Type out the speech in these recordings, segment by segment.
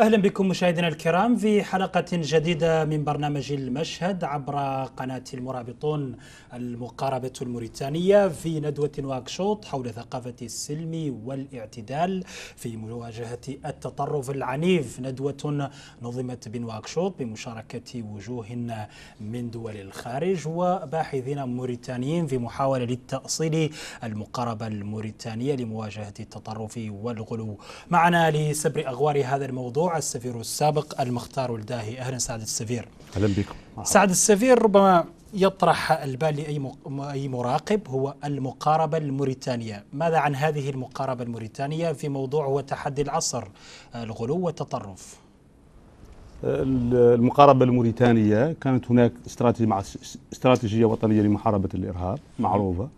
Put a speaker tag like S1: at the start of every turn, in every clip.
S1: أهلا بكم مشاهدينا الكرام في حلقة جديدة من برنامج المشهد عبر قناة المرابطون المقاربة الموريتانية في ندوة واكشوط حول ثقافة السلم والاعتدال في مواجهة التطرف العنيف ندوة نظمت بنواكشوط بمشاركة وجوه من دول الخارج وباحثين موريتانيين في محاولة للتأصيل المقاربة الموريتانية لمواجهة التطرف والغلو معنا لسبر أغوار هذا الموضوع السفير السابق المختار والداهي أهلا سعد السفير
S2: أهلا بكم
S1: سعد السفير ربما يطرح البال لأي أي مراقب هو المقاربة الموريتانية ماذا عن هذه المقاربة الموريتانية في موضوع هو تحدي العصر الغلو والتطرف
S2: المقاربة الموريتانية كانت هناك استراتيجية, مع استراتيجية وطنية لمحاربة الإرهاب معروفة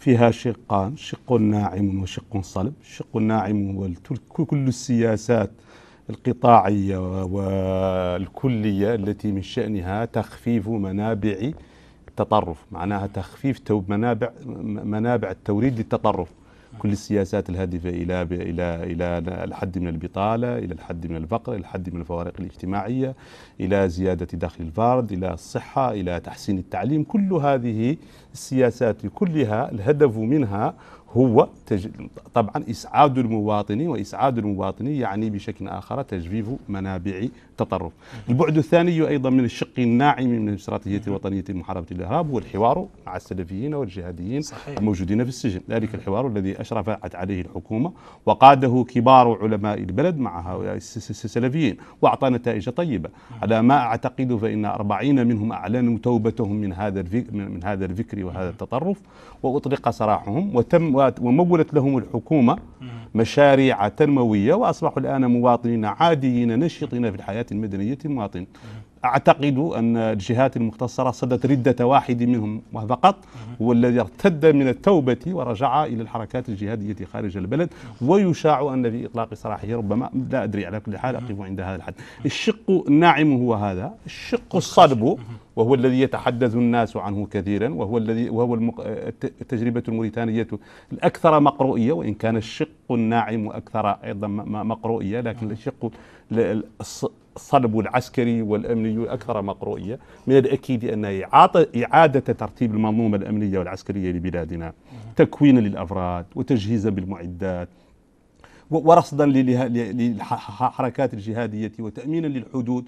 S2: فيها شقان شق ناعم وشق صلب الشق الناعم هو كل السياسات القطاعية والكلية التي من شأنها تخفيف منابع التطرف معناها تخفيف منابع منابع التوريد للتطرف كل السياسات الهادفة إلى إلى إلى الحد من البطالة، إلى الحد من الفقر، إلى الحد من الفوارق الاجتماعية، إلى زيادة دخل الفرد، إلى الصحة، إلى تحسين التعليم، كل هذه السياسات كلها الهدف منها هو تج... طبعا إسعاد المواطنين وإسعاد المواطنين يعني بشكل آخر تجفيف منابع تطرف البعد الثاني أيضا من الشق الناعم من استراتيجيه الوطنية لمحاربة الإرهاب هو الحوار مع السلفيين والجهاديين صحيح. الموجودين في السجن ذلك الحوار الذي أشرفت عليه الحكومة وقاده كبار علماء البلد مع هؤلاء السلفيين وأعطى نتائج طيبة على ما أعتقد فإن 40 منهم أعلنوا توبتهم من هذا الفك... من هذا الفكر وهذا التطرف وأطلق سراحهم وتم المحافظات ومولت لهم الحكومة مشاريع تنموية وأصبحوا الآن مواطنين عاديين نشطين في الحياة المدنية مواطن أعتقد أن الجهات المختصره صدت ردة واحد منهم فقط هو الذي ارتد من التوبة ورجع إلى الحركات الجهادية خارج البلد ويشاع أن في إطلاق سراحه ربما لا أدري على كل حال أقف عند هذا الحد الشق الناعم هو هذا الشق الصلب وهو الذي يتحدث الناس عنه كثيرا وهو الذي وهو المق... التجربة الموريتانية الأكثر مقروئية وإن كان الشق الناعم أكثر أيضا مقروئية لكن الشق الصلب والعسكري والامني اكثر مقروئيه من الاكيد ان اعاده ترتيب المنظومه الامنيه والعسكريه لبلادنا تكوينا للافراد وتجهيزا بالمعدات ورصدا للحركات الجهاديه وتامينا للحدود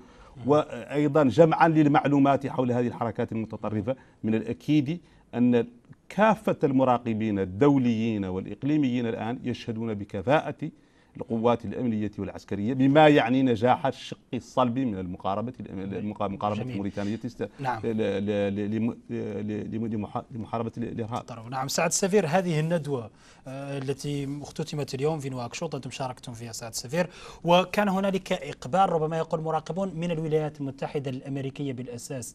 S2: وايضا جمعا للمعلومات حول هذه الحركات المتطرفه من الاكيد ان كافه المراقبين الدوليين والاقليميين الان يشهدون بكفاءه القوات الامنيه والعسكريه بما يعني نجاح الشق الصلبي من المقاربه المقاربه الموريتانيه نعم. لمحاربه الارهاب نعم سعد السفير
S1: هذه الندوه آه، التي اختتمت اليوم في نواكشوط انتم شاركتم فيها سعد السفير وكان هنالك اقبال ربما يقول مراقبون من الولايات المتحده الامريكيه بالاساس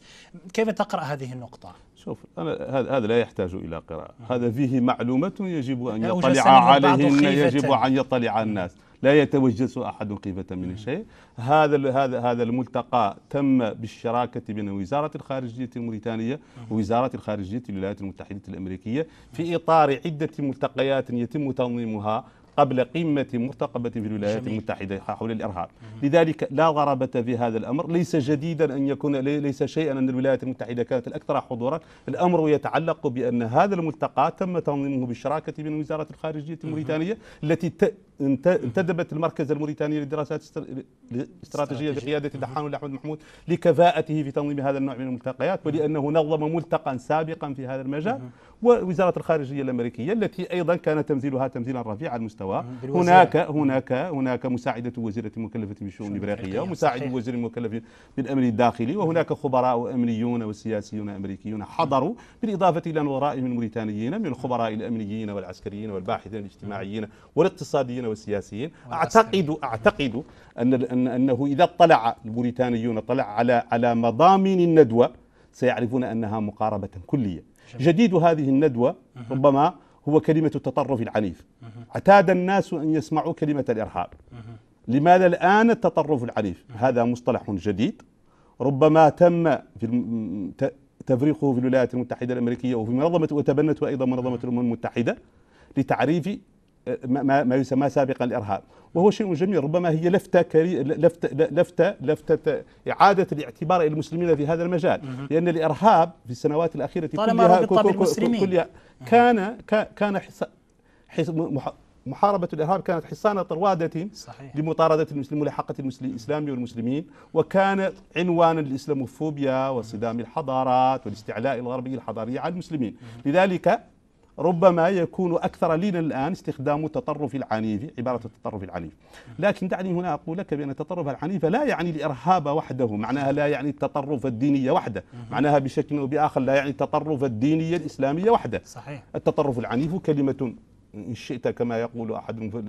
S1: كيف تقرا هذه النقطه
S2: شوف أنا هذا لا يحتاج إلى قراءة هذا فيه معلومة يجب أن يطلع عليه يجب أن يطلع الناس لا يتوجس أحد قيمة من الشيء هذا هذا هذا الملتقى تم بالشراكة بين وزارة الخارجية الموريتانية ووزارة الخارجية الولايات المتحدة الأمريكية في إطار عدة ملتقيات يتم تنظيمها قبل قمة مرتقبة في الولايات جميل. المتحدة حول الإرهاب مم. لذلك لا غرابة في هذا الأمر ليس جديدا أن يكون ليس شيئا أن الولايات المتحدة كانت الأكثر حضورا الأمر يتعلق بأن هذا الملتقى تم تنظيمه بالشراكة بين وزارة الخارجية الموريتانية التي انتدبت المركز الموريتاني للدراسات الاستراتيجيه بقياده الدحان احمد محمود لكفاءته في تنظيم هذا النوع من الملتقيات ولانه نظم ملتقى سابقا في هذا المجال ووزاره الخارجيه الامريكيه التي ايضا كان تمثيلها تمثيلا رفيع المستوى هناك هناك هناك مساعده وزيره مكلفه بالشؤون الافريقيه ومساعد وزير مكلف بالامن الداخلي وهناك خبراء امنيون وسياسيون امريكيون حضروا بالاضافه الى نظرائهم الموريتانيين من الخبراء الامنيين والعسكريين والباحثين الاجتماعيين والاقتصاديين والسياسيين اعتقد اعتقد ان انه اذا اطلع البريطانيون اطلع على على مضامين الندوه سيعرفون انها مقاربه كليه جديد هذه الندوه ربما هو كلمه التطرف العنيف اعتاد الناس ان يسمعوا كلمه الارهاب لماذا الان التطرف العنيف هذا مصطلح جديد ربما تم في تفريقه في الولايات المتحدة الأمريكية وفي منظمة وتبنته أيضا منظمة الأمم المتحدة لتعريف ما, ما يسمى سابقا الارهاب وهو شيء جميل ربما هي لفته كري... لفته لفته لفته اعاده الاعتبار الى المسلمين في هذا المجال لان الارهاب في السنوات الاخيره طالما كلها ربط بالمسلمين كلها كان كان حص... حص... محاربة الإرهاب كانت حصانة طروادة صحيح. لمطاردة المسلمين ولاحقة الإسلام والمسلمين وكان عنوانا للإسلاموفوبيا وصدام الحضارات والاستعلاء الغربي الحضاري على المسلمين لذلك ربما يكون أكثر لينا الآن استخدام التطرف العنيف عبارة التطرف العنيف لكن دعني هنا أقول لك بأن التطرف العنيف لا يعني الإرهاب وحده معناها لا يعني التطرف الديني وحده معناها بشكل أو بآخر لا يعني التطرف الديني الإسلامي وحده صحيح التطرف العنيف كلمة إن شئت كما يقول أحد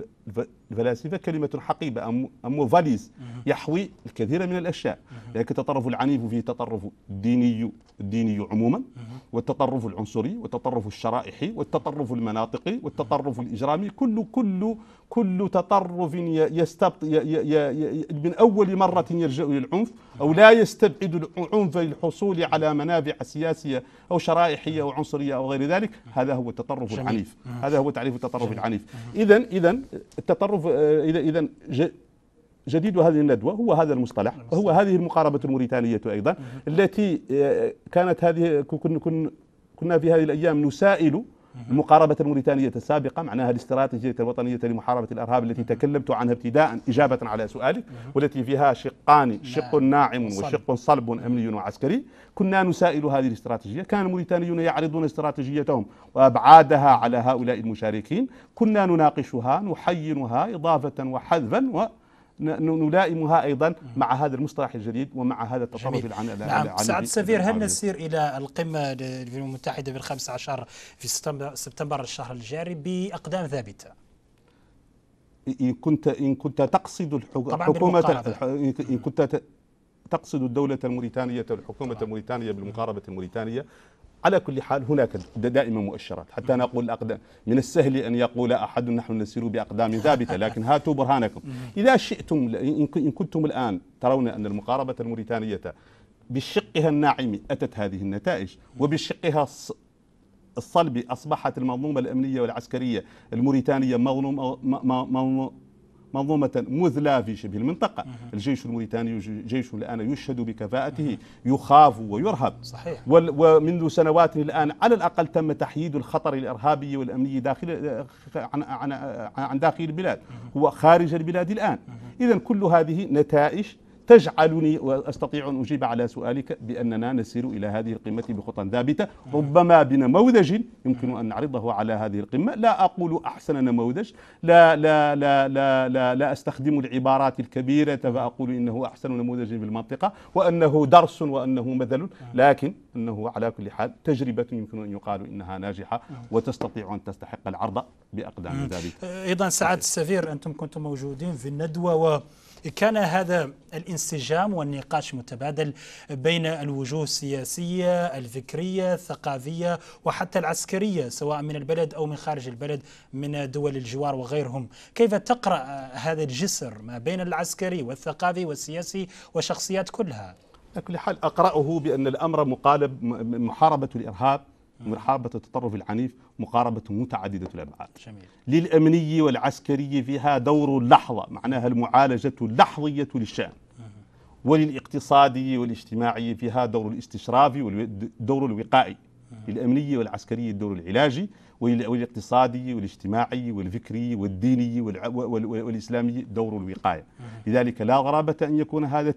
S2: الفلاسفة كلمة حقيبة أم فاليز يحوي الكثير من الأشياء لذلك التطرف العنيف فيه تطرف ديني الديني عموما والتطرف العنصري والتطرف الشرائحي والتطرف المناطقي والتطرف الإجرامي كل كل كل تطرف يستبط من أول مرة يلجأ للعنف أو لا يستبعد العنف للحصول على منافع سياسية أو شرائحية أو عنصرية أو غير ذلك هذا هو التطرف العنيف هذا هو تعريف تعريف التطرف العنيف آه، اذا اذا التطرف اذا اذا جديد هذه الندوة هو هذا المصطلح هو هذه المقاربة الموريتانية أيضا التي آه، كانت هذه كنا في هذه الأيام نسائل مقاربة الموريتانية السابقة معناها الاستراتيجية الوطنية لمحاربة الإرهاب التي تكلمت عنها ابتداء إجابة على سؤالك والتي فيها شقان نعم. شق ناعم وشق صلب أمني وعسكري كنا نسائل هذه الاستراتيجية كان الموريتانيون يعرضون استراتيجيتهم وأبعادها على هؤلاء المشاركين كنا نناقشها نحينها إضافة وحذفا نلائمها ايضا مع هذا المصطلح الجديد ومع هذا التطرف العالمي نعم سعد السفير
S1: هل نسير الى القمه للامم المتحده بال 15 في سبتمبر الشهر الجاري باقدام ثابته
S2: ان كنت ان كنت تقصد الحكومه ان كنت تقصد الدولة الموريتانية الحكومة الموريتانية بالمقاربة الموريتانية على كل حال هناك دائما مؤشرات حتى نقول الأقدام من السهل أن يقول أحد نحن نسير بأقدام ثابتة لكن هاتوا برهانكم إذا شئتم إن كنتم الآن ترون أن المقاربة الموريتانية بشقها الناعم أتت هذه النتائج وبشقها الصلب أصبحت المنظومة الأمنية والعسكرية الموريتانية مظلومة منظومة مذلة في شبه المنطقة الجيش الموريتاني جيش الآن يشهد بكفاءته يخاف ويرهب صحيح ومنذ سنوات الآن على الأقل تم تحييد الخطر الإرهابي والأمني داخل عن, عن, عن داخل البلاد هو خارج البلاد الآن إذا كل هذه نتائج تجعلني واستطيع ان اجيب على سؤالك باننا نسير الى هذه القمه بخطى ثابته ربما بنموذج يمكن ان نعرضه على هذه القمه لا اقول احسن نموذج لا لا لا لا لا, لا استخدم العبارات الكبيره فاقول انه احسن نموذج في المنطقه وانه درس وانه مثل لكن انه على كل حال تجربه يمكن ان يقال انها ناجحه وتستطيع ان تستحق العرض باقدام ذلك
S1: ايضا سعاده السفير انتم كنتم موجودين في الندوه و كان هذا الانسجام والنقاش متبادل بين الوجوه السياسية الفكرية الثقافية وحتى العسكرية سواء من البلد أو من خارج البلد من دول الجوار وغيرهم كيف تقرأ هذا الجسر ما بين العسكري والثقافي والسياسي وشخصيات كلها
S2: على كل حال أقرأه بأن الأمر مقالب محاربة الإرهاب محاربة التطرف العنيف مقاربة متعددة الأبعاد جميل. للأمني والعسكري فيها دور اللحظة معناها المعالجة اللحظية للشأن وللاقتصادي والاجتماعي فيها دور الاستشرافي والدور الوقائي للأمني والعسكري الدور العلاجي والاقتصادي والاجتماعي والفكري والديني والإسلامي دور الوقاية لذلك لا غرابة أن يكون هذا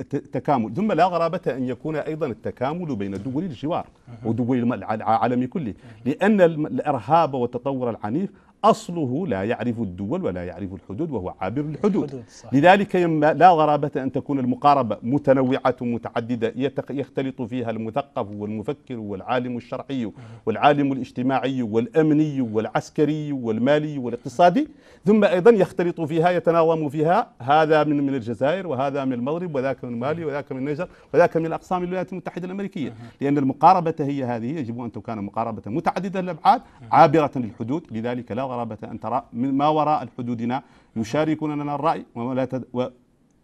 S2: التكامل ثم لا غرابة أن يكون أيضا التكامل بين دول الجوار ودول العالم كله لأن الإرهاب والتطور العنيف أصله لا يعرف الدول ولا يعرف الحدود وهو عابر الحدود لذلك لا غرابة أن تكون المقاربة متنوعة متعددة يختلط فيها المثقف والمفكر والعالم الشرعي والعالم الاجتماعي والأمني والعسكري والمالي والاقتصادي ثم أيضا يختلط فيها يتناوم فيها هذا من من الجزائر وهذا من المغرب وذاك من مالي وذاك من النيجر وذاك من أقسام الولايات المتحدة الأمريكية لأن المقاربة هي هذه يجب أن تكون مقاربة متعددة الأبعاد عابرة للحدود لذلك لا غرابة أن ترى ما وراء حدودنا يشاركوننا الرأي ولا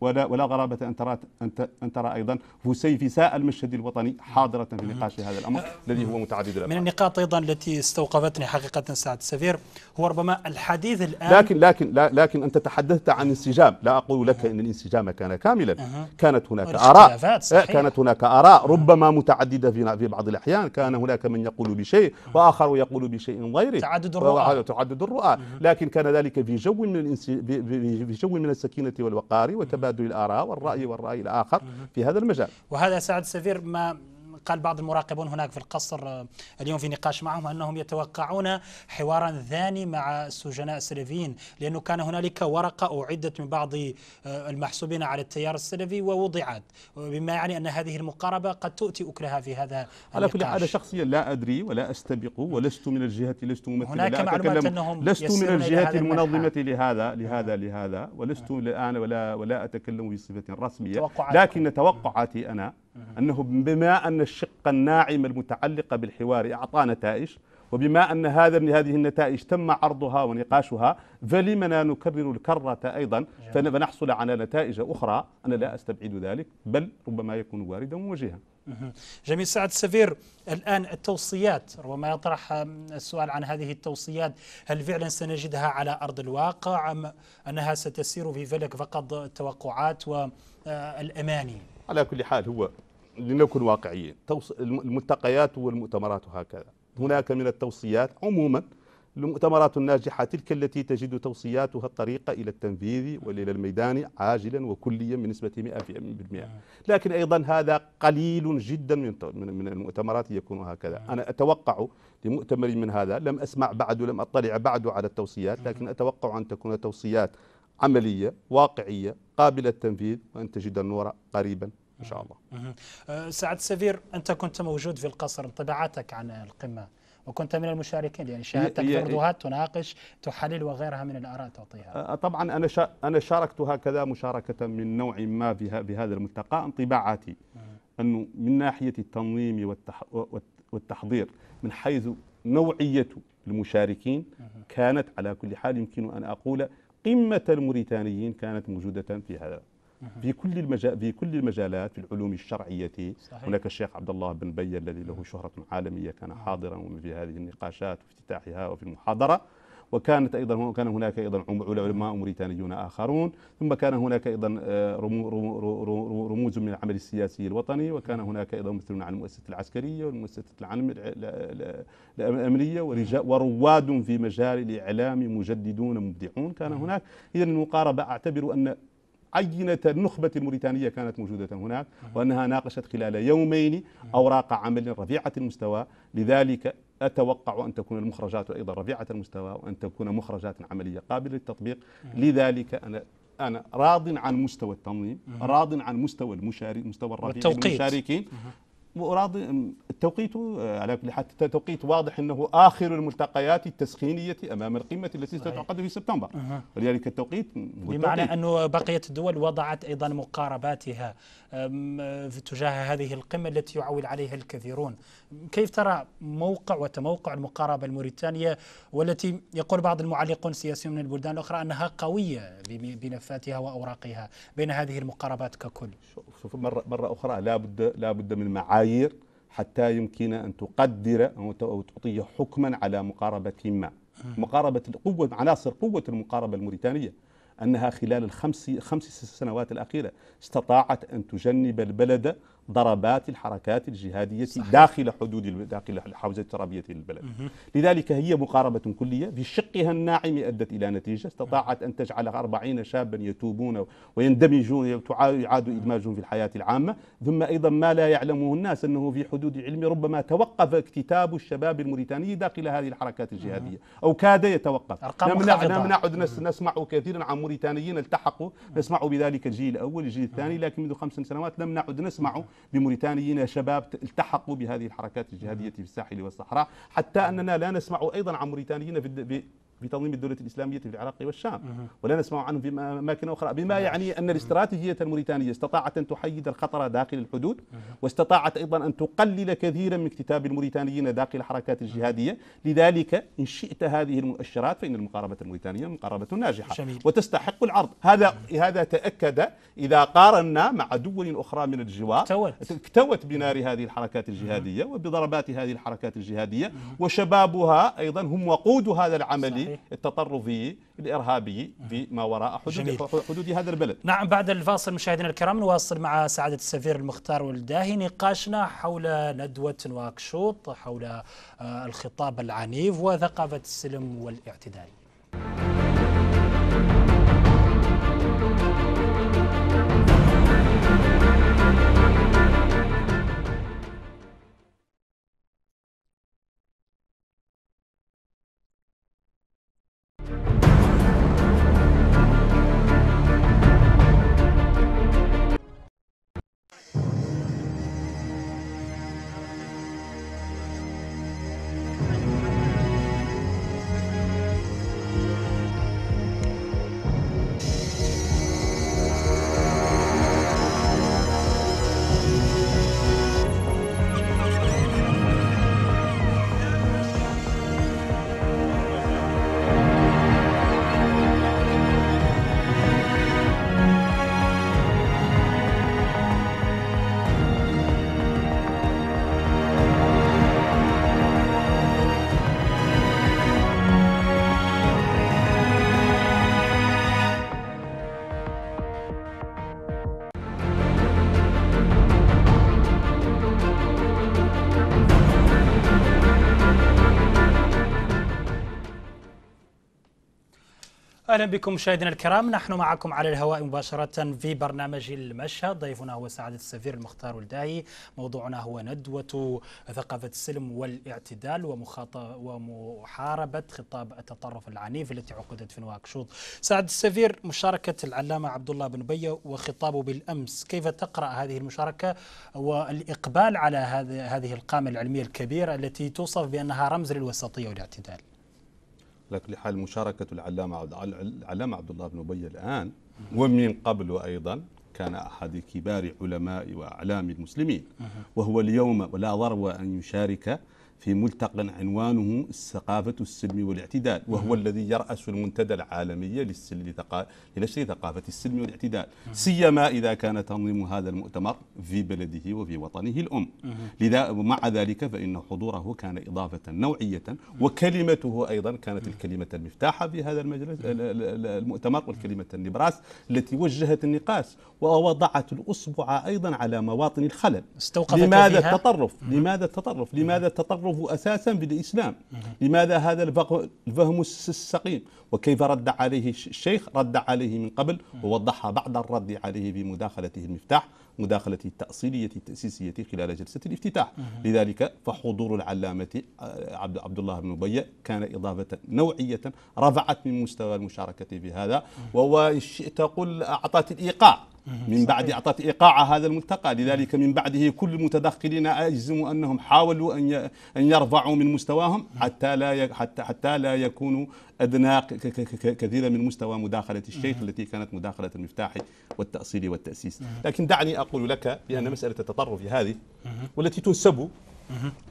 S2: ولا ولا غرابه ان ترى ان ترى ايضا فسيفساء المشهد الوطني حاضره في نقاش هذا الامر أه، الذي هو متعدد الأبعاد.
S1: من النقاط ايضا التي استوقفتني حقيقه سعد السفير هو ربما الحديث الان لكن
S2: لكن لكن انت تحدثت عن انسجام لا اقول لك ان الانسجام كان كاملا كانت هناك اراء أه، كانت هناك اراء ربما متعدده في في بعض الاحيان كان هناك من يقول بشيء واخر يقول بشيء غيره تعدد الرؤى تعدد الرؤى لكن كان ذلك في جو من في جو من السكينه والوقار وتبادل تبادل الآراء والرأي والرأي الآخر في هذا المجال
S1: وهذا سعد سفير ما قال بعض المراقبون هناك في القصر آه، اليوم في نقاش معهم أنهم يتوقعون حوارا ثاني مع السجناء السلفيين لأنه كان هنالك ورقة أعدت من بعض آه، المحسوبين على التيار السلفي ووضعت بما يعني أن هذه المقاربة قد تؤتي أكلها في هذا على كل
S2: حال شخصيا لا أدري ولا أستبق ولست من الجهة لست ممثلا هناك معلومات أنهم لست من الجهة المنظمة لهذا لهذا لهذا ولست الآن ولا ولا أتكلم بصفة رسمية لكن توقعاتي أنا أنه بما أن الشق الناعم المتعلقة بالحوار أعطى نتائج وبما أن هذا من هذه النتائج تم عرضها ونقاشها فلم لا نكرر الكرة أيضا فنحصل على نتائج أخرى أنا لا أستبعد ذلك بل ربما يكون واردا وجيها
S1: جميل سعد سفير الآن التوصيات ربما يطرح السؤال عن هذه التوصيات هل فعلا سنجدها على أرض الواقع أم أنها ستسير في فلك فقط التوقعات والأماني آه،
S2: على كل حال هو لنكن واقعيين الملتقيات والمؤتمرات هكذا هناك من التوصيات عموما المؤتمرات الناجحة تلك التي تجد توصياتها الطريقة إلى التنفيذ وإلى الميدان عاجلا وكليا بنسبة 100% لكن أيضا هذا قليل جدا من المؤتمرات يكون هكذا أنا أتوقع لمؤتمر من هذا لم أسمع بعد ولم أطلع بعد على التوصيات لكن أتوقع أن تكون توصيات عملية واقعية قابلة للتنفيذ وأن تجد النور قريبا إن شاء الله
S1: أه، سعد السفير أنت كنت موجود في القصر انطباعاتك عن القمة وكنت من المشاركين يعني شاهدتك تردوهات تناقش تحلل وغيرها من الآراء تعطيها
S2: أه، أه، طبعا أنا أنا شاركت هكذا مشاركة من نوع ما في هذا الملتقى انطباعاتي أنه من ناحية التنظيم والتحضير من حيث نوعية المشاركين كانت على كل حال يمكن أن أقول قمة الموريتانيين كانت موجودة في هذا في كل المجال في كل المجالات في العلوم الشرعيه صحيح. هناك الشيخ عبد الله بن بي الذي له شهره عالميه كان حاضرا في هذه النقاشات وافتتاحها وفي المحاضره وكانت أيضا كان هناك أيضا علماء موريتانيون آخرون ثم كان هناك أيضا آه، رموز من العمل السياسي الوطني وكان هناك أيضا مثلون عن المؤسسة العسكرية والمؤسسة الأمنية ورواد في مجال الإعلام مجددون مبدعون كان هناك إذا المقاربة أعتبر أن عينة النخبة الموريتانية كانت موجودة هناك وأنها ناقشت خلال يومين أوراق عمل رفيعة المستوى لذلك أتوقع أن تكون المخرجات أيضا رفيعة المستوى وأن تكون مخرجات عملية قابلة للتطبيق لذلك أنا أنا راض عن مستوى التنظيم راض عن مستوى المشارك مستوى الرفيع المشاركين واراضي التوقيت آه، على كل حال توقيت واضح انه اخر الملتقيات التسخينيه امام القمه التي ستعقد في سبتمبر ولذلك التوقيت بمعنى انه
S1: بقيه الدول وضعت ايضا مقارباتها تجاه هذه القمه التي يعول عليها الكثيرون كيف ترى موقع وتموقع المقاربه الموريتانيه والتي يقول بعض المعلقون السياسيون من البلدان الاخرى انها قويه بملفاتها واوراقها بين هذه المقاربات ككل
S2: شوف مره مره اخرى لابد لابد من معايير معايير حتى يمكن أن تقدر أو تعطي حكما على مقاربة ما مقاربة القوة عناصر قوة المقاربة الموريتانية أنها خلال الخمس خمس سنوات الأخيرة استطاعت أن تجنب البلد ضربات الحركات الجهادية صحيح. داخل حدود داخل حوزة الترابية للبلد لذلك هي مقاربة كلية بشقها الناعم أدت إلى نتيجة استطاعت أن تجعل أربعين شابا يتوبون ويندمجون يعاد إدماجهم في الحياة العامة ثم أيضا ما لا يعلمه الناس أنه في حدود علم ربما توقف اكتتاب الشباب الموريتاني داخل هذه الحركات الجهادية أو كاد يتوقف أرقام نمنع, نعم، نعم، نعد نسمع كثيرا عن موريتانيين التحقوا نسمع بذلك الجيل الأول الجيل الثاني لكن منذ خمس سنوات لم نعد نسمع بموريتانيين شباب التحقوا بهذه الحركات الجهادية في الساحل والصحراء حتى أننا لا نسمع أيضا عن موريتانيين في تنظيم الدولة الإسلامية في العراق والشام ولا نسمع عنه في أماكن أخرى بما يعني أن الاستراتيجية الموريتانية استطاعت أن تحيد الخطر داخل الحدود واستطاعت أيضا أن تقلل كثيرا من اكتتاب الموريتانيين داخل الحركات الجهادية لذلك إن شئت هذه المؤشرات فإن المقاربة الموريتانية مقاربة ناجحة وتستحق العرض هذا هذا تأكد إذا قارنا مع دول أخرى من الجوار اكتوت, اكتوت بنار هذه الحركات الجهادية وبضربات هذه الحركات الجهادية وشبابها أيضا هم وقود هذا العمل التطرفي التطرفي الارهابي بما وراء حدود حدود هذا البلد.
S1: نعم بعد الفاصل مشاهدينا الكرام نواصل مع سعاده السفير المختار والداهي نقاشنا حول ندوه نواكشوط حول آه، الخطاب العنيف وثقافه السلم والاعتدال. اهلا بكم مشاهدينا الكرام نحن معكم على الهواء مباشره في برنامج المشهد ضيفنا هو سعاده السفير المختار والداعي موضوعنا هو ندوه ثقافه السلم والاعتدال ومحاربه خطاب التطرف العنيف التي عقدت في نواكشوط سعد السفير مشاركه العلامه عبد الله بن بيه وخطابه بالامس كيف تقرا هذه المشاركه والاقبال على هذه القامه العلميه الكبيره التي توصف بانها رمز للوسطيه والاعتدال
S2: على كل حال مشاركة العلامة العلامة عبد الله بن أبي الآن ومن قبل أيضا كان أحد كبار علماء وأعلام المسلمين وهو اليوم ولا ضرب أن يشارك في ملتقى عنوانه الثقافة السلم والاعتدال وهو الذي يرأس المنتدى العالمي لنشر ثقافة السلم والاعتدال سيما إذا كان تنظيم هذا المؤتمر في بلده وفي وطنه الأم لذا مع ذلك فإن حضوره كان إضافة نوعية وكلمته أيضا كانت الكلمة المفتاحة في هذا المجلس المؤتمر والكلمة النبراس التي وجهت النقاش ووضعت الأصبع أيضا على مواطن الخلل استوقفت لماذا التطرف لماذا التطرف لماذا التطرف يعرف أساسا بالإسلام لماذا هذا الفهم السقيم وكيف رد عليه الشيخ رد عليه من قبل ووضحها بعد الرد عليه بمداخلته المفتاح مداخلته التأصيلية التأسيسية خلال جلسة الافتتاح لذلك فحضور العلامة آه، عبد الله بن أبي كان إضافة نوعية رفعت من مستوى المشاركة في هذا وإن شئت قل أعطت الإيقاع من بعد أعطت إيقاع هذا الملتقى لذلك من بعده كل المتدخلين أجزم أنهم حاولوا أن أن يرفعوا من مستواهم حتى لا حتى حتى لا يكونوا أدنى كثيرا من مستوى مداخلة الشيخ التي كانت مداخلة المفتاح والتأصيل والتأسيس لكن دعني أقول لك بأن مسألة التطرف هذه والتي تنسب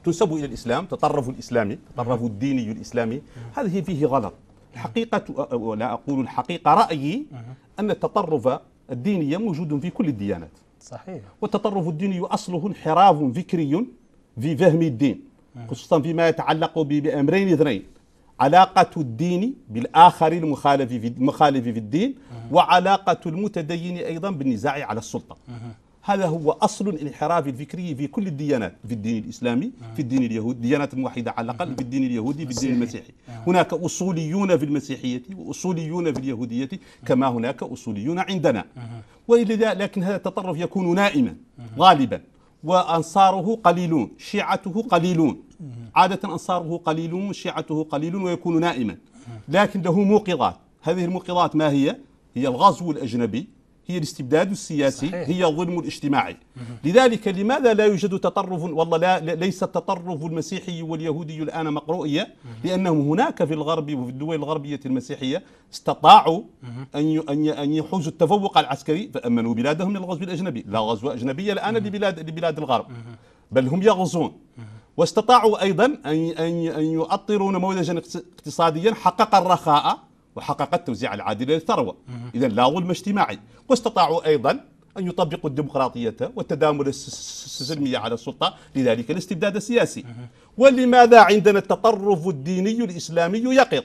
S2: تنسب إلى الإسلام تطرف الإسلامي تطرف الديني الإسلامي هذه فيه غلط الحقيقة ولا أقول الحقيقة رأيي أن التطرف الدينية موجود في كل الديانات صحيح والتطرف الديني أصله انحراف فكري في فهم الدين خصوصا فيما يتعلق بأمرين اثنين علاقة الدين بالآخر المخالف في المخالف في الدين وعلاقة المتدين أيضا بالنزاع على السلطة هذا هو أصل الانحراف الفكري في كل الديانات في الدين الإسلامي في الدين اليهودي ديانات واحدة على الأقل في الدين اليهودي في الدين المسيحي آه. هناك أصوليون في المسيحية وأصوليون في اليهودية كما هناك أصوليون عندنا آه. ولذا لكن هذا التطرف يكون نائما غالبا وأنصاره قليلون شيعته قليلون عادة أنصاره قليلون شيعته قليلون ويكون نائما لكن له موقظات هذه الموقظات ما هي؟ هي الغزو الأجنبي هي الاستبداد السياسي صحيح. هي الظلم الاجتماعي لذلك لماذا لا يوجد تطرف والله لا ليس التطرف المسيحي واليهودي الآن مقروئية لأنهم هناك في الغرب وفي الدول الغربية المسيحية استطاعوا أن أن يحوزوا التفوق العسكري فأمنوا بلادهم من الغزو الأجنبي لا غزو أجنبية الآن لبلاد لبلاد الغرب بل هم يغزون واستطاعوا أيضا ان أن أن يؤطروا نموذجا اقتصاديا حقق الرخاء وحققت التوزيع العادل للثروة إذا لا ظلم اجتماعي واستطاعوا أيضا أن يطبقوا الديمقراطية والتدامل السلمي على السلطة لذلك الاستبداد السياسي ولماذا عندنا التطرف الديني الإسلامي يقظ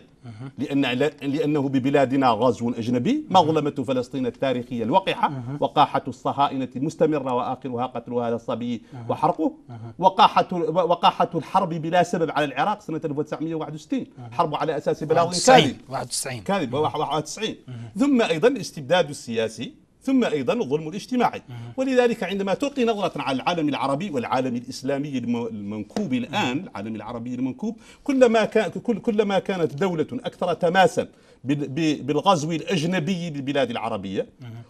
S2: لأن لأنه ببلادنا غزو أجنبي مظلمة فلسطين التاريخية الوقحة وقاحة الصهاينة المستمرة وآخرها قتل هذا الصبي وحرقه وقاحة وقاحة الحرب بلا سبب على العراق سنة 1961 حرب على أساس بلاغ كاذب 91 كاذب 91 ثم أيضا الاستبداد السياسي ثم أيضا الظلم الاجتماعي ولذلك عندما تلقي نظرة على العالم العربي والعالم الإسلامي المنكوب الآن العالم العربي المنكوب كلما كلما كانت دولة أكثر تماسا بالغزو الأجنبي للبلاد العربية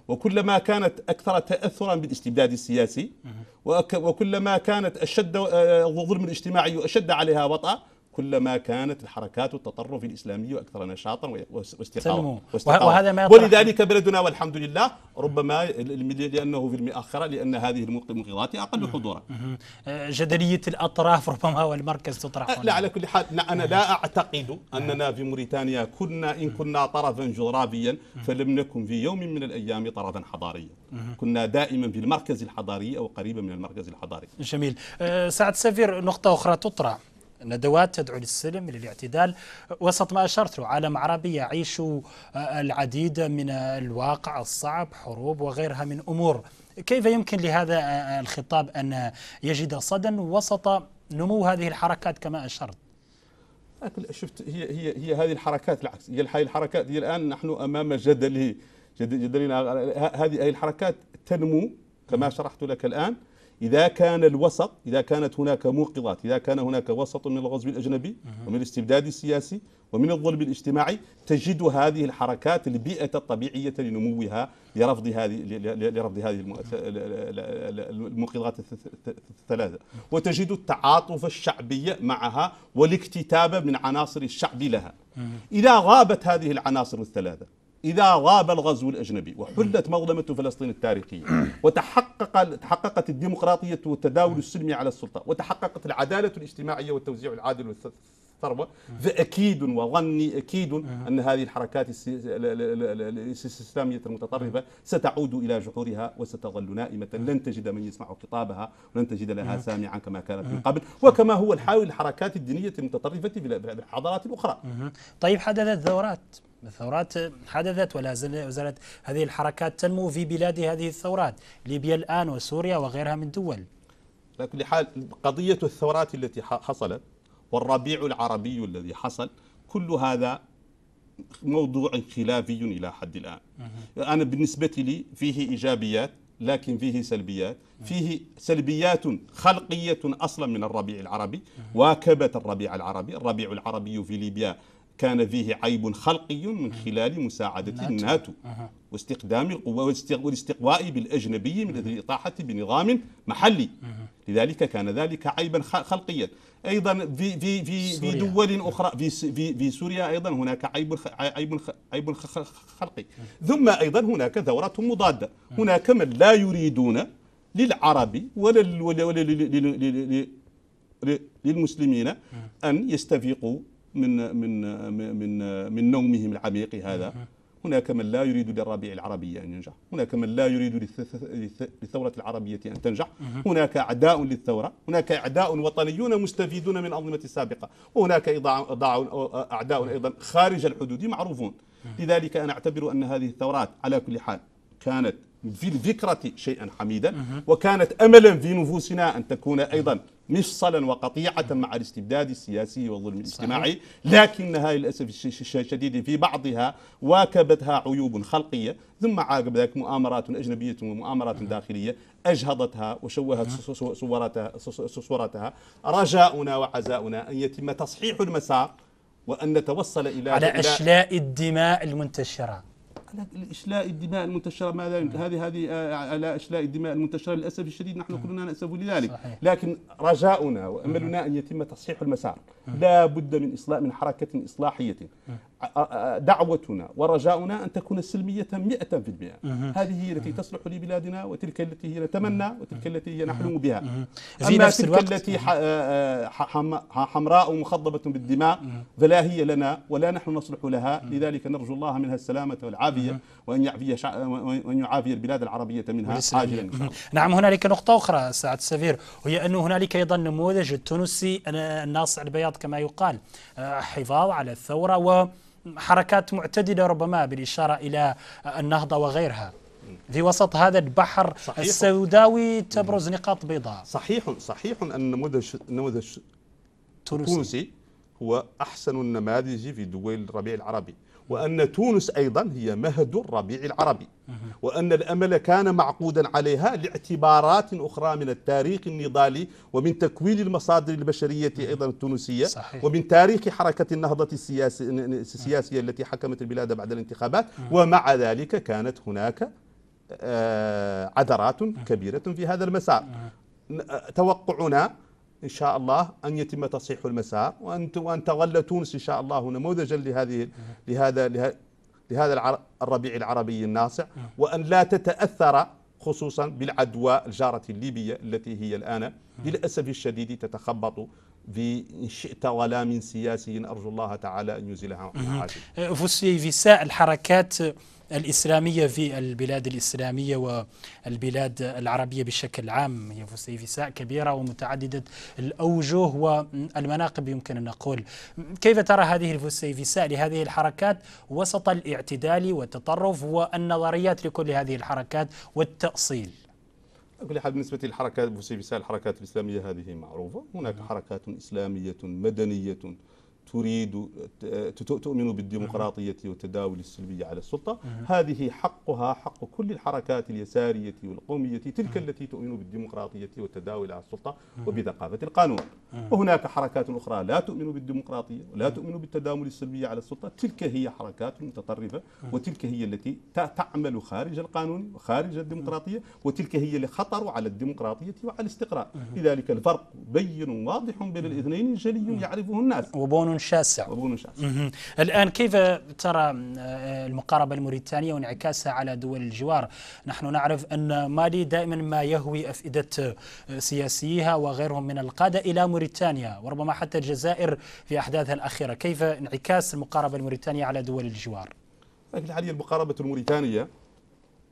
S2: وكلما كانت أكثر تأثرا بالاستبداد السياسي وكلما كانت أشد آه، الظلم الاجتماعي أشد عليها وطأ كلما كانت الحركات والتطرف الإسلامية أكثر نشاطا واستقامة وهذا ما ولذلك بلدنا والحمد لله ربما لأنه في المؤخرة لأن هذه المنقضات أقل حضورا آه،
S1: جدلية الأطراف ربما والمركز تطرح لا على كل حال
S2: أنا لا أعتقد نعم. أننا في موريتانيا كنا إن كنا طرفا جغرافيا فلم نكن في يوم من الأيام طرفا حضاريا كنا دائما في المركز الحضاري أو قريبا من المركز الحضاري
S1: جميل آه، سعد سفير نقطة أخرى تطرح ندوات تدعو للسلم للاعتدال وسط ما أشرت له عالم عربي يعيش آه، العديد من الواقع الصعب حروب وغيرها من أمور كيف يمكن لهذا آه، آه، الخطاب أن يجد صدى وسط نمو هذه الحركات كما أشرت
S2: شفت هي هي هي هذه الحركات العكس هي هذه الحركات هي الان نحن امام جدل جدلنا هذه هذه الحركات تنمو كما شرحت لك الان إذا كان الوسط إذا كانت هناك موقظات إذا كان هناك وسط من الغزو الأجنبي ومن الاستبداد السياسي ومن الظلم الاجتماعي تجد هذه الحركات البيئة الطبيعية لنموها لرفض هذه لرفض هذه الموقظات الثلاثة وتجد التعاطف الشعبي معها والاكتتاب من عناصر الشعب لها إذا غابت هذه العناصر الثلاثة إذا غاب الغزو الأجنبي وحلت مظلمة فلسطين التاريخية وتحقق تحققت الديمقراطية والتداول السلمي على السلطة وتحققت العدالة الاجتماعية والتوزيع العادل والثروة فأكيد وظني أكيد أن هذه الحركات الإسلامية المتطرفة ستعود إلى جحورها وستظل نائمة لن تجد من يسمع خطابها ولن تجد لها سامعا كما كانت من قبل وكما هو الحال الحركات الدينية المتطرفة في الحضارات الأخرى
S1: طيب حدثت ثورات الثورات حدثت ولا زالت هذه الحركات تنمو في بلاد هذه الثورات ليبيا الآن وسوريا وغيرها من دول
S2: على كل حال قضية الثورات التي حصلت والربيع العربي الذي حصل كل هذا موضوع خلافي إلى حد الآن أنا بالنسبة لي فيه إيجابيات لكن فيه سلبيات فيه سلبيات خلقية أصلا من الربيع العربي واكبت الربيع العربي الربيع العربي في ليبيا كان فيه عيب خلقي من خلال مساعدة الناتو واستخدام القوة والاستقواء بالأجنبي من أجل الإطاحة بنظام محلي لذلك كان ذلك عيبا خلقيا أيضا في في في, في دول أخرى في في في سوريا أيضا هناك عيب عيب عيب خلقي ثم أيضا هناك ثورة مضادة هناك من لا يريدون للعرب ولا للمسلمين أن يستفيقوا من من من من نومهم العميق هذا هناك من لا يريد للربيع العربي أن ينجح هناك من لا يريد للثورة العربية أن تنجح هناك أعداء للثورة هناك أعداء وطنيون مستفيدون من أنظمة السابقة وهناك أعداء أيضا خارج الحدود معروفون لذلك أنا أعتبر أن هذه الثورات على كل حال كانت في الفكرة شيئا حميدا وكانت أملا في نفوسنا أن تكون أيضا مفصلا وقطيعة مع الاستبداد السياسي والظلم الاجتماعي لكنها للأسف الشديد في بعضها واكبتها عيوب خلقية ثم عاقب ذلك مؤامرات أجنبية ومؤامرات داخلية أجهضتها وشوهت صورتها, صورتها رجاؤنا وعزاؤنا أن يتم تصحيح المسار وأن نتوصل إلى على أشلاء
S1: الدماء المنتشرة
S2: على اشلاء الدماء المنتشره ماذا يعني؟ نعم. هذه هذه آه، على اشلاء الدماء المنتشره للاسف الشديد نحن نعم. كلنا ناسف لذلك صحيح. لكن رجاؤنا واملنا نعم. ان يتم تصحيح المسار لا بد من اصلاح من حركه اصلاحيه دعوتنا ورجاؤنا أن تكون سلمية 100% هذه هي التي تصلح لبلادنا وتلك التي هي نتمنى وتلك التي هي نحلم بها في أما نفس الوقت التي آه، آه، حمراء مخضبة بالدماء فلا هي لنا ولا نحن نصلح لها لذلك نرجو الله منها السلامة والعافية وأن يعفي شع... وأن يعافي البلاد العربية منها عاجلا
S1: نعم هنالك نقطة أخرى سعد السفير وهي أنه هنالك أيضا نموذج التونسي الناصع البياض كما يقال آه، حفاظ على الثورة و حركات معتدلة ربما بالإشارة إلى النهضة وغيرها في وسط هذا البحر صحيح. السوداوي تبرز نقاط بيضاء
S2: صحيح صحيح أن النموذج النموذج التونسي هو أحسن النماذج في دول الربيع العربي وأن تونس أيضا هي مهد الربيع العربي وأن الأمل كان معقودا عليها لاعتبارات أخرى من التاريخ النضالي ومن تكوين المصادر البشرية أيضا التونسية صحيح. ومن تاريخ حركة النهضة السياسي السياسية التي حكمت البلاد بعد الانتخابات ومع ذلك كانت هناك آه، عذرات كبيرة في هذا المسار آه، توقعنا إن شاء الله أن يتم تصحيح المسار وأن تظل تونس إن شاء الله نموذجا لهذه لهذا, لهذا لهذا الربيع العربي الناصع نعم. وأن لا تتأثر خصوصا بالعدوى الجارة الليبية التي هي الآن نعم. للأسف الشديد تتخبط في شئت ولا من سياسي أرجو الله تعالى أن يزيلها نعم. عاجل.
S1: أه، فسي في الحركات الإسلامية في البلاد الإسلامية والبلاد العربية بشكل عام هي فسيفساء كبيرة ومتعددة الأوجه والمناقب يمكن أن نقول كيف ترى هذه الفسيفساء لهذه الحركات وسط الاعتدال والتطرف والنظريات لكل هذه الحركات
S2: والتأصيل كل حد بالنسبة للحركات الفسيفساء الحركات الإسلامية هذه معروفة هناك نعم. حركات إسلامية مدنية تريد تؤمن بالديمقراطية والتداول السلبي على السلطة هذه حقها حق كل الحركات اليسارية والقومية تلك التي تؤمن بالديمقراطية والتداول على السلطة وبثقافة القانون وهناك حركات أخرى لا تؤمن بالديمقراطية ولا تؤمن بالتداول السلبي على السلطة تلك هي حركات متطرفة وتلك هي التي تعمل خارج القانون وخارج الديمقراطية وتلك هي اللي على الديمقراطية وعلى الاستقرار لذلك الفرق بين واضح بين الاثنين جلي يعرفه الناس وبون شاسع مضمون شاسع الآن
S1: كيف ترى آه، المقاربة الموريتانية وانعكاسها على دول الجوار نحن نعرف أن مالي دائما ما يهوي أفئدة آه، سياسيها وغيرهم من القادة إلى موريتانيا وربما حتى الجزائر في أحداثها الأخيرة كيف انعكاس المقاربة الموريتانية على دول الجوار
S2: لكن حاليا المقاربة الموريتانية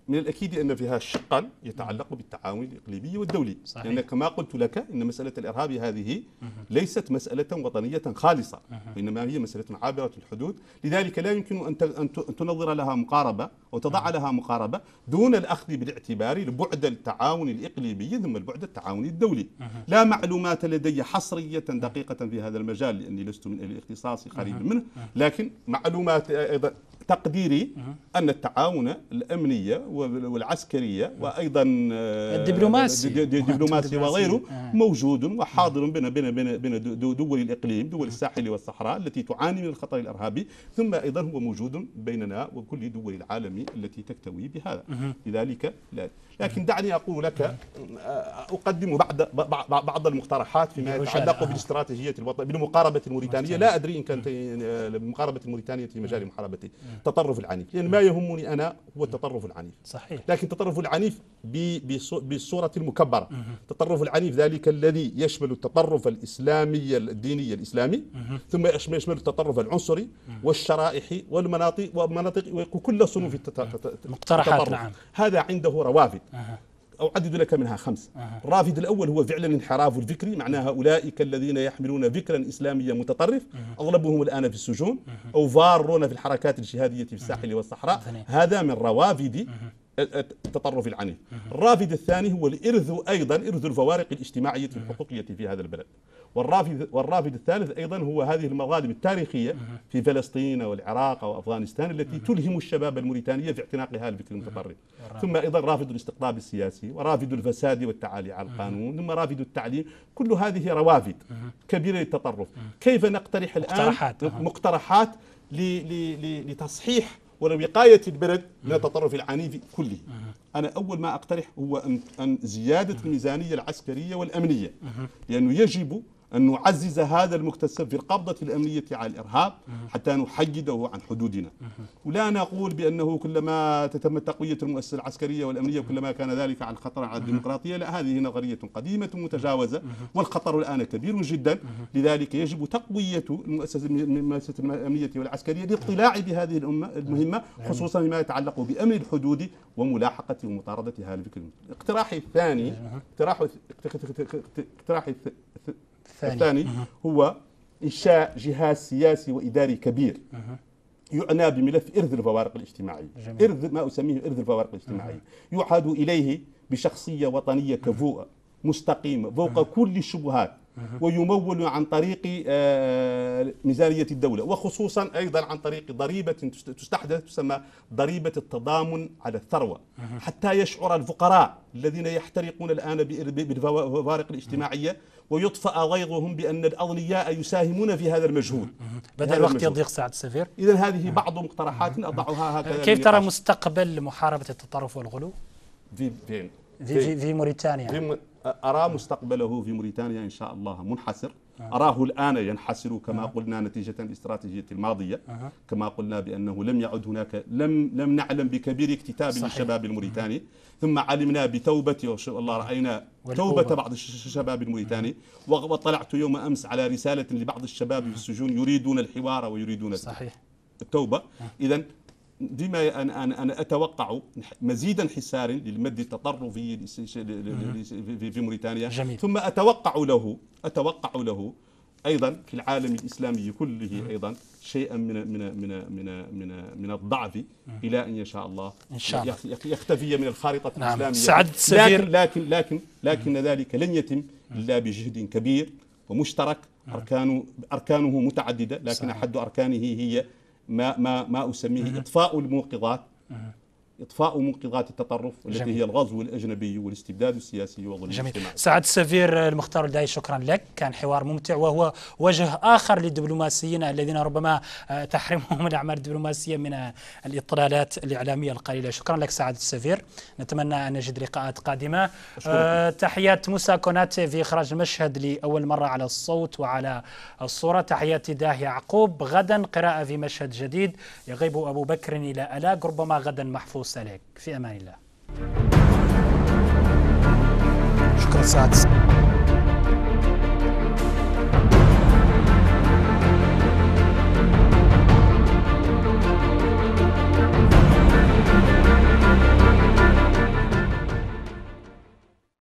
S2: من الاكيد ان فيها شقا يتعلق بالتعاون الاقليمي والدولي صحيح. لان كما قلت لك ان مساله الارهاب هذه ليست مساله وطنيه خالصه وانما هي مساله عابره الحدود لذلك لا يمكن ان تنظر لها مقاربه او تضع لها مقاربه دون الاخذ بالاعتبار البعد التعاوني الاقليمي ثم البعد التعاوني الدولي لا معلومات لدي حصريه دقيقه في هذا المجال لاني لست من الاختصاص قريب منه لكن معلومات ايضا تقديري أن التعاون الأمنية والعسكرية وأيضا آه، الدبلوماسي الدبلوماسي وغيره موجود وحاضر بين بين بين دول الإقليم دول الساحل والصحراء التي تعاني من الخطر الإرهابي ثم أيضا هو موجود بيننا وكل دول العالم التي تكتوي بهذا لذلك لا لكن دعني أقول لك آه، أقدم بعض بعض المقترحات فيما يتعلق بالاستراتيجية الوطنية بالمقاربة الموريتانية لا أدري إن كانت آه، مقاربة الموريتانية في مجال محاربة التطرف العنيف لأن يعني ما يهمني أنا هو التطرف العنيف صحيح لكن التطرف العنيف بالصورة المكبرة التطرف العنيف ذلك الذي يشمل التطرف الإسلامي الديني الإسلامي ثم يشمل التطرف العنصري والشرائحي والمناطق ومناطق وكل صنوف التطرف مقترحات نعم هذا عنده روافد أعدد لك منها خمس الرافد الأول هو فعلا انحراف الفكري معناها أولئك الذين يحملون فكرا إسلاميا متطرف أغلبهم الآن في السجون أو فارون في الحركات الجهادية في الساحل والصحراء هذا من روافد التطرف العنيف الرافد الثاني هو الإرث أيضا إرث الفوارق الاجتماعية الحقوقية في هذا البلد والرافد, والرافد الثالث أيضا هو هذه المظالم التاريخية في فلسطين والعراق وأفغانستان التي تلهم الشباب الموريتانية في اعتناقها الفكر المتطرف ثم أيضا رافد الاستقطاب السياسي ورافد الفساد والتعالي على القانون ثم رافد التعليم كل هذه روافد كبيرة للتطرف كيف نقترح الآن مقترحات لتصحيح ولوقاية البلد من التطرف العنيف كله أنا أول ما أقترح هو أن زيادة الميزانية العسكرية والأمنية لأنه يجب أن نعزز هذا المكتسب في القبضة الأمنية على الإرهاب حتى نحجده عن حدودنا ولا نقول بأنه كلما تتم تقوية المؤسسة العسكرية والأمنية كلما كان ذلك عن خطر على الديمقراطية لا هذه نظرية قديمة متجاوزة والخطر الآن كبير جدا لذلك يجب تقوية المؤسسة الأمنية والعسكرية للاطلاع بهذه المهمة خصوصا فيما يتعلق بأمن الحدود وملاحقة ومطاردة هذا الفكر اقتراحي الثاني اقتراحي اقتراحي الثاني, الثاني هو إنشاء جهاز سياسي وإداري كبير يعنى بملف إرث الفوارق الاجتماعية إرث ما أسميه إرث الفوارق الاجتماعية يعاد إليه بشخصية وطنية كفوءة مستقيمة فوق كل الشبهات ويمول عن طريق ميزانية آه، الدولة وخصوصا أيضا عن طريق ضريبة تستحدث تسمى ضريبة التضامن على الثروة حتى يشعر الفقراء الذين يحترقون الآن بالفوارق الاجتماعية ويطفأ غيظهم بأن الأغنياء يساهمون في هذا المجهود بدل الوقت يضيق
S1: سعد السفير
S2: إذا هذه بعض مقترحات أضعها هكذا كيف ترى
S1: مستقبل محاربة التطرف والغلو؟
S2: في فين؟ في, في, في موريتانيا في م... أرى مستقبله في موريتانيا إن شاء الله منحسر نعم. أراه الآن ينحسر كما نعم. قلنا نتيجة الاستراتيجية الماضية كما قلنا بأنه لم يعد هناك لم لم نعلم بكبير اكتتاب صحيح. للشباب الموريتاني ثم علمنا بتوبة الله رأينا توبة بعض الشباب الموريتاني وطلعت يوم أمس على رسالة لبعض الشباب في السجون يريدون الحوار ويريدون صحيح التوبة إذا بما أنا, أنا, أنا أتوقع مزيد انحسار للمد التطرفي في موريتانيا جميل. ثم أتوقع له أتوقع له ايضا في العالم الاسلامي كله ايضا شيئا من من من من من, من الضعف الى ان يشاء الله ان شاء الله يختفي من الخارطه نعم. الاسلاميه سعد لكن لكن لكن لكن ذلك لن يتم الا بجهد كبير ومشترك اركانه اركانه متعدده لكن احد اركانه هي ما ما ما اسميه اطفاء الموقظات اطفاء منقذات التطرف التي جميل. هي الغزو الاجنبي والاستبداد السياسي والظلم جميل
S1: سعد السفير المختار الداي شكرا لك كان حوار ممتع وهو وجه اخر للدبلوماسيين الذين ربما آه، تحرمهم الاعمال الدبلوماسيه من آه، الاطلالات الاعلاميه القليله شكرا لك سعد السفير نتمنى ان نجد لقاءات قادمه أه تحيات موسى كوناتي في اخراج المشهد لاول مره على الصوت وعلى الصوره تحياتي داه يعقوب غدا قراءه في مشهد جديد يغيب ابو بكر الى الاك ربما غدا محفوظ السلاك في أمان الله شكرا سعادتك